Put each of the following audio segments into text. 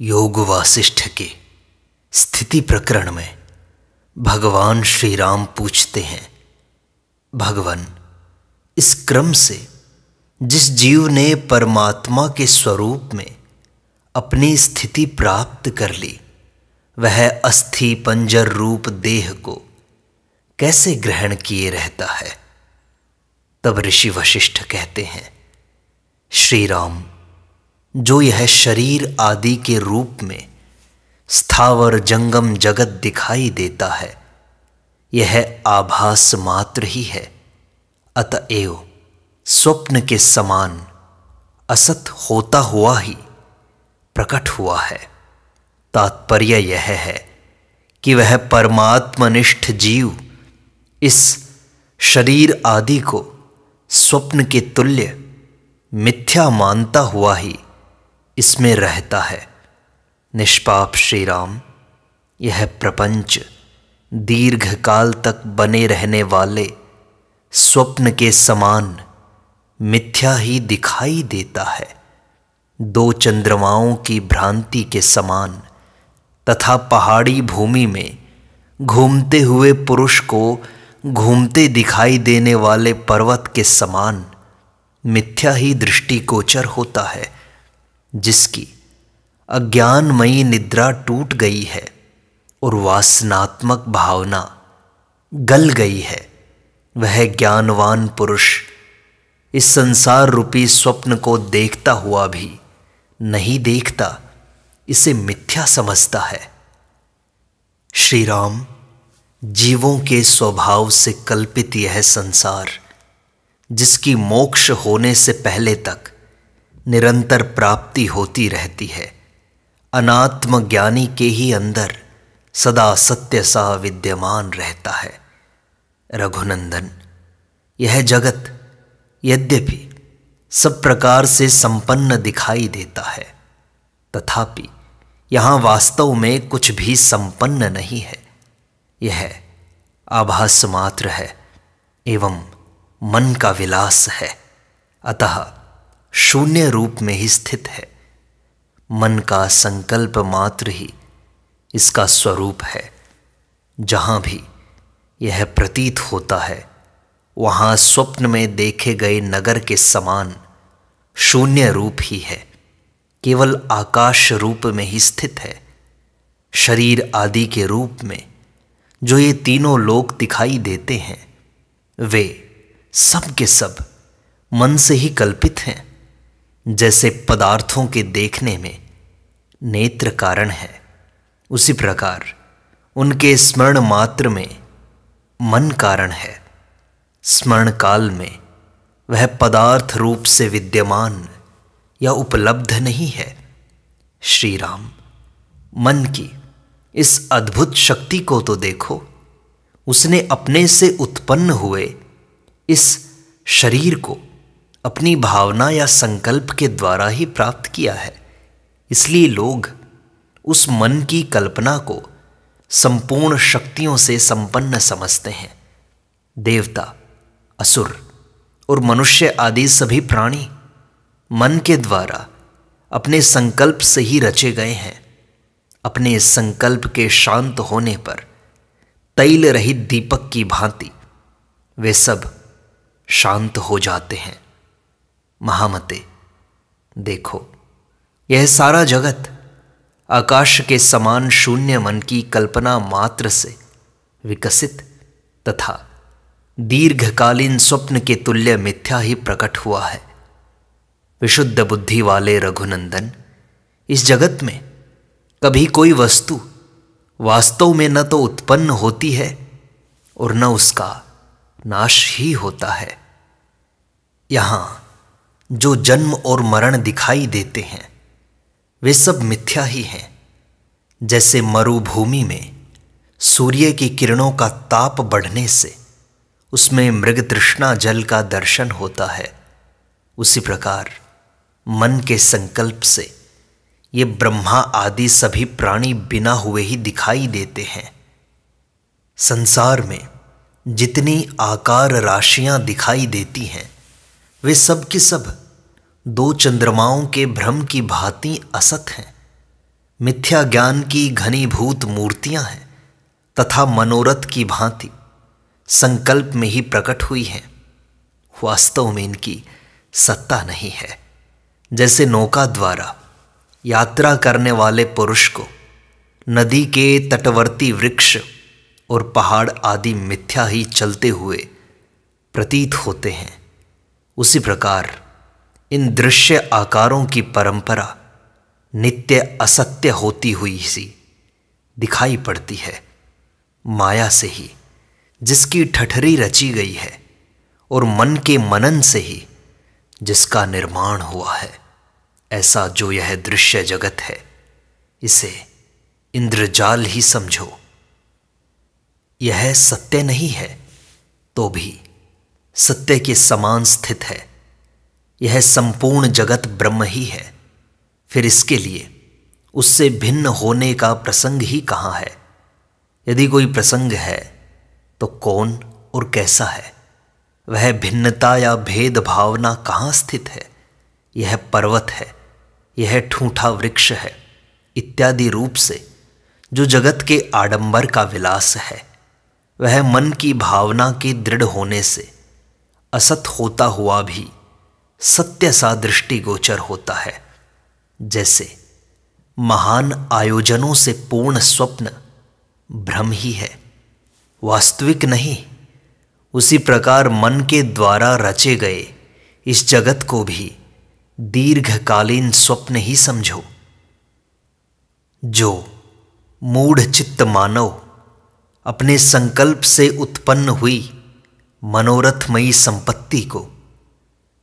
योग वासिष्ठ के स्थिति प्रकरण में भगवान श्री राम पूछते हैं भगवान इस क्रम से जिस जीव ने परमात्मा के स्वरूप में अपनी स्थिति प्राप्त कर ली वह अस्थि पंजर रूप देह को कैसे ग्रहण किए रहता है तब ऋषि वशिष्ठ कहते हैं श्री राम जो यह शरीर आदि के रूप में स्थावर जंगम जगत दिखाई देता है यह आभास मात्र ही है अतएव स्वप्न के समान असत होता हुआ ही प्रकट हुआ है तात्पर्य यह है कि वह परमात्मनिष्ठ जीव इस शरीर आदि को स्वप्न के तुल्य मिथ्या मानता हुआ ही इसमें रहता है निष्पाप श्री राम यह प्रपंच दीर्घकाल तक बने रहने वाले स्वप्न के समान मिथ्या ही दिखाई देता है दो चंद्रमाओं की भ्रांति के समान तथा पहाड़ी भूमि में घूमते हुए पुरुष को घूमते दिखाई देने वाले पर्वत के समान मिथ्या ही दृष्टिगोचर होता है जिसकी अज्ञानमयी निद्रा टूट गई है और वासनात्मक भावना गल गई है वह ज्ञानवान पुरुष इस संसार रूपी स्वप्न को देखता हुआ भी नहीं देखता इसे मिथ्या समझता है श्री राम जीवों के स्वभाव से कल्पित यह संसार जिसकी मोक्ष होने से पहले तक निरंतर प्राप्ति होती रहती है अनात्म ज्ञानी के ही अंदर सदा सत्य सा विद्यमान रहता है रघुनंदन यह जगत यद्यपि सब प्रकार से संपन्न दिखाई देता है तथापि यहाँ वास्तव में कुछ भी संपन्न नहीं है यह आभास मात्र है एवं मन का विलास है अतः शून्य रूप में ही स्थित है मन का संकल्प मात्र ही इसका स्वरूप है जहाँ भी यह प्रतीत होता है वहाँ स्वप्न में देखे गए नगर के समान शून्य रूप ही है केवल आकाश रूप में ही स्थित है शरीर आदि के रूप में जो ये तीनों लोग दिखाई देते हैं वे सब के सब मन से ही कल्पित हैं जैसे पदार्थों के देखने में नेत्र कारण है उसी प्रकार उनके स्मरण मात्र में मन कारण है स्मरण काल में वह पदार्थ रूप से विद्यमान या उपलब्ध नहीं है श्री राम मन की इस अद्भुत शक्ति को तो देखो उसने अपने से उत्पन्न हुए इस शरीर को अपनी भावना या संकल्प के द्वारा ही प्राप्त किया है इसलिए लोग उस मन की कल्पना को संपूर्ण शक्तियों से संपन्न समझते हैं देवता असुर और मनुष्य आदि सभी प्राणी मन के द्वारा अपने संकल्प से ही रचे गए हैं अपने संकल्प के शांत होने पर तैल रहित दीपक की भांति वे सब शांत हो जाते हैं महामते देखो यह सारा जगत आकाश के समान शून्य मन की कल्पना मात्र से विकसित तथा दीर्घकालीन स्वप्न के तुल्य मिथ्या ही प्रकट हुआ है विशुद्ध बुद्धि वाले रघुनंदन इस जगत में कभी कोई वस्तु वास्तव में न तो उत्पन्न होती है और न उसका नाश ही होता है यहां जो जन्म और मरण दिखाई देते हैं वे सब मिथ्या ही हैं जैसे मरुभूमि में सूर्य की किरणों का ताप बढ़ने से उसमें मृग तृष्णा जल का दर्शन होता है उसी प्रकार मन के संकल्प से ये ब्रह्मा आदि सभी प्राणी बिना हुए ही दिखाई देते हैं संसार में जितनी आकार राशियां दिखाई देती हैं वे सब की सब दो चंद्रमाओं के भ्रम की भांति असत हैं मिथ्या ज्ञान की घनीभूत मूर्तियां हैं तथा मनोरथ की भांति संकल्प में ही प्रकट हुई हैं वास्तव में इनकी सत्ता नहीं है जैसे नौका द्वारा यात्रा करने वाले पुरुष को नदी के तटवर्ती वृक्ष और पहाड़ आदि मिथ्या ही चलते हुए प्रतीत होते हैं उसी प्रकार इन दृश्य आकारों की परंपरा नित्य असत्य होती हुई सी दिखाई पड़ती है माया से ही जिसकी ठठरी रची गई है और मन के मनन से ही जिसका निर्माण हुआ है ऐसा जो यह दृश्य जगत है इसे इंद्रजाल ही समझो यह सत्य नहीं है तो भी सत्य के समान स्थित है यह संपूर्ण जगत ब्रह्म ही है फिर इसके लिए उससे भिन्न होने का प्रसंग ही कहाँ है यदि कोई प्रसंग है तो कौन और कैसा है वह भिन्नता या भेद भावना कहाँ स्थित है यह पर्वत है यह ठूठा वृक्ष है इत्यादि रूप से जो जगत के आडंबर का विलास है वह मन की भावना के दृढ़ होने से असत होता हुआ भी सत्य सा दृष्टिगोचर होता है जैसे महान आयोजनों से पूर्ण स्वप्न भ्रम ही है वास्तविक नहीं उसी प्रकार मन के द्वारा रचे गए इस जगत को भी दीर्घकालीन स्वप्न ही समझो जो मूढ़ चित्त मानव अपने संकल्प से उत्पन्न हुई मनोरथमयी संपत्ति को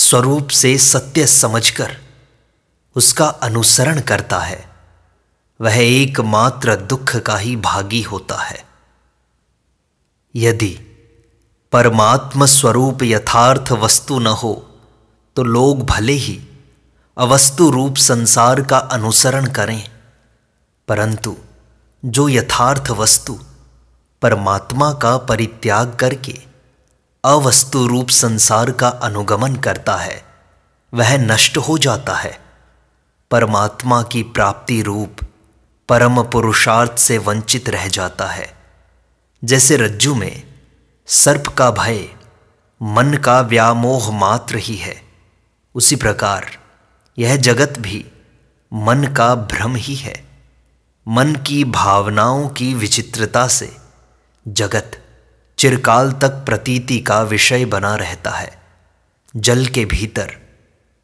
स्वरूप से सत्य समझकर उसका अनुसरण करता है वह एकमात्र दुख का ही भागी होता है यदि परमात्म स्वरूप यथार्थ वस्तु न हो तो लोग भले ही अवस्तु रूप संसार का अनुसरण करें परंतु जो यथार्थ वस्तु परमात्मा का परित्याग करके अवस्तु रूप संसार का अनुगमन करता है वह नष्ट हो जाता है परमात्मा की प्राप्ति रूप परम पुरुषार्थ से वंचित रह जाता है जैसे रज्जु में सर्प का भय मन का व्यामोह मात्र ही है उसी प्रकार यह जगत भी मन का भ्रम ही है मन की भावनाओं की विचित्रता से जगत चिरकाल तक प्रतीति का विषय बना रहता है जल के भीतर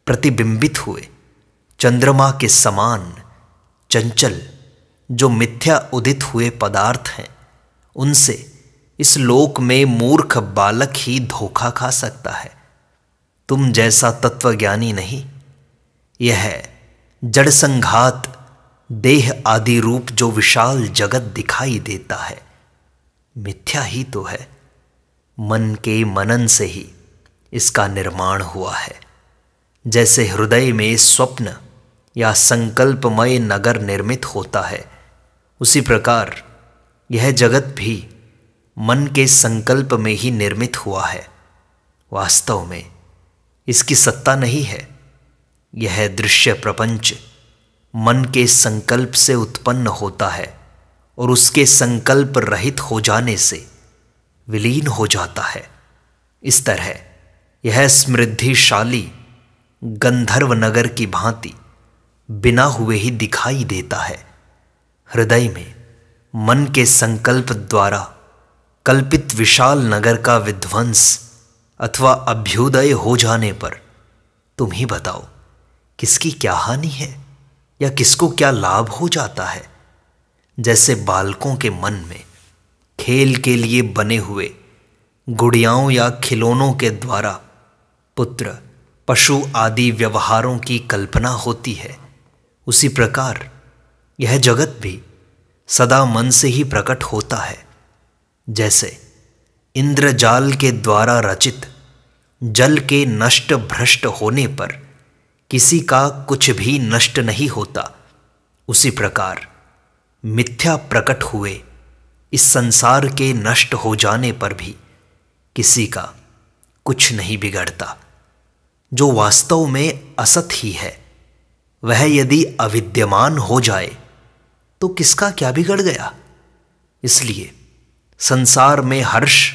प्रतिबिंबित हुए चंद्रमा के समान चंचल जो मिथ्या उदित हुए पदार्थ हैं उनसे इस लोक में मूर्ख बालक ही धोखा खा सकता है तुम जैसा तत्वज्ञानी नहीं यह जड़संघात जड़ संघात देह आदि रूप जो विशाल जगत दिखाई देता है मिथ्या ही तो है मन के मनन से ही इसका निर्माण हुआ है जैसे हृदय में स्वप्न या संकल्पमय नगर निर्मित होता है उसी प्रकार यह जगत भी मन के संकल्प में ही निर्मित हुआ है वास्तव में इसकी सत्ता नहीं है यह दृश्य प्रपंच मन के संकल्प से उत्पन्न होता है और उसके संकल्प रहित हो जाने से विलीन हो जाता है इस तरह यह समृद्धिशाली गंधर्व नगर की भांति बिना हुए ही दिखाई देता है हृदय में मन के संकल्प द्वारा कल्पित विशाल नगर का विध्वंस अथवा अभ्युदय हो जाने पर तुम ही बताओ किसकी क्या हानि है या किसको क्या लाभ हो जाता है जैसे बालकों के मन में खेल के लिए बने हुए गुड़ियाओं या खिलौनों के द्वारा पुत्र पशु आदि व्यवहारों की कल्पना होती है उसी प्रकार यह जगत भी सदा मन से ही प्रकट होता है जैसे इंद्रजाल के द्वारा रचित जल के नष्ट भ्रष्ट होने पर किसी का कुछ भी नष्ट नहीं होता उसी प्रकार मिथ्या प्रकट हुए इस संसार के नष्ट हो जाने पर भी किसी का कुछ नहीं बिगड़ता जो वास्तव में असत ही है वह यदि अविद्यमान हो जाए तो किसका क्या बिगड़ गया इसलिए संसार में हर्ष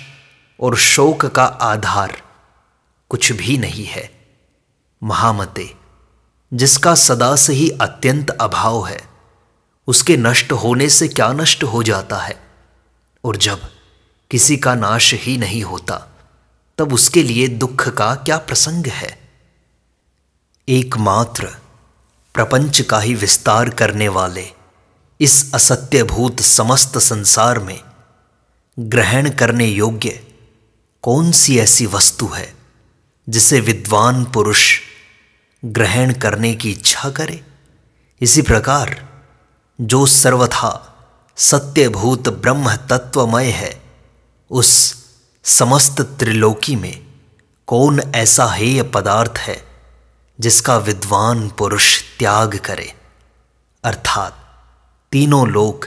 और शोक का आधार कुछ भी नहीं है महामते जिसका सदा से ही अत्यंत अभाव है उसके नष्ट होने से क्या नष्ट हो जाता है और जब किसी का नाश ही नहीं होता तब उसके लिए दुख का क्या प्रसंग है एकमात्र प्रपंच का ही विस्तार करने वाले इस असत्यभूत समस्त संसार में ग्रहण करने योग्य कौन सी ऐसी वस्तु है जिसे विद्वान पुरुष ग्रहण करने की इच्छा करे इसी प्रकार जो सर्वथा सत्यभूत ब्रह्म तत्वमय है उस समस्त त्रिलोकी में कौन ऐसा हेय पदार्थ है जिसका विद्वान पुरुष त्याग करे अर्थात तीनों लोक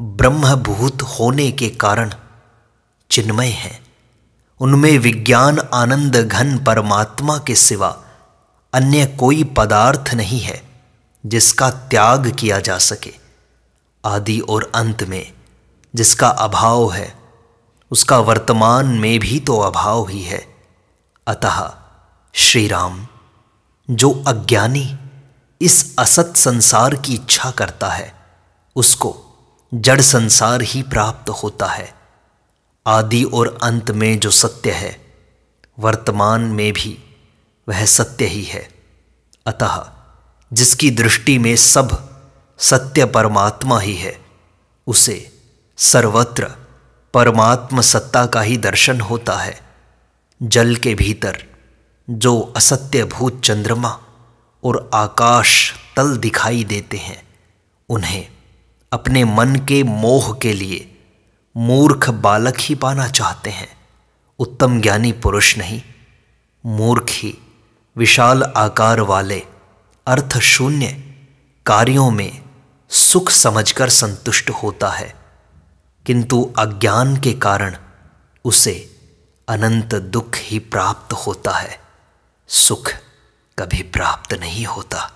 ब्रह्मभूत होने के कारण चिन्मय हैं उनमें विज्ञान आनंद घन परमात्मा के सिवा अन्य कोई पदार्थ नहीं है जिसका त्याग किया जा सके आदि और अंत में जिसका अभाव है उसका वर्तमान में भी तो अभाव ही है अतः श्री राम जो अज्ञानी इस असत संसार की इच्छा करता है उसको जड़ संसार ही प्राप्त होता है आदि और अंत में जो सत्य है वर्तमान में भी वह सत्य ही है अतः जिसकी दृष्टि में सब सत्य परमात्मा ही है उसे सर्वत्र परमात्म सत्ता का ही दर्शन होता है जल के भीतर जो असत्य भूत चंद्रमा और आकाश तल दिखाई देते हैं उन्हें अपने मन के मोह के लिए मूर्ख बालक ही पाना चाहते हैं उत्तम ज्ञानी पुरुष नहीं मूर्ख ही विशाल आकार वाले अर्थ शून्य कार्यों में सुख समझकर संतुष्ट होता है किंतु अज्ञान के कारण उसे अनंत दुख ही प्राप्त होता है सुख कभी प्राप्त नहीं होता